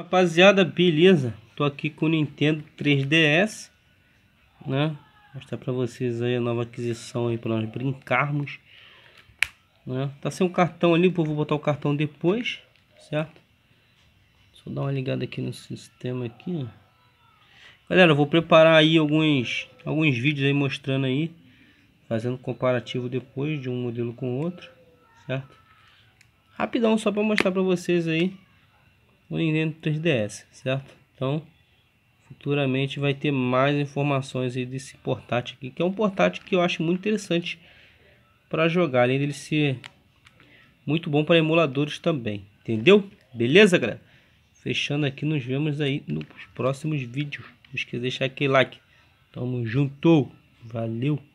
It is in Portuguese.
Rapaziada, beleza? Tô aqui com o Nintendo 3DS, né? Mostrar pra vocês aí a nova aquisição aí pra nós brincarmos, né? Tá sem o um cartão ali, vou botar o cartão depois, certo? Só dar uma ligada aqui no sistema aqui, Galera, vou preparar aí alguns, alguns vídeos aí mostrando aí, fazendo comparativo depois de um modelo com o outro, certo? Rapidão, só pra mostrar pra vocês aí no Nintendo 3DS, certo? Então, futuramente vai ter mais informações aí desse portátil aqui, que é um portátil que eu acho muito interessante para jogar, além dele ser muito bom para emuladores também, entendeu? Beleza, galera? Fechando aqui, nos vemos aí nos próximos vídeos. Não esqueça de deixar aquele like. Tamo junto. Valeu.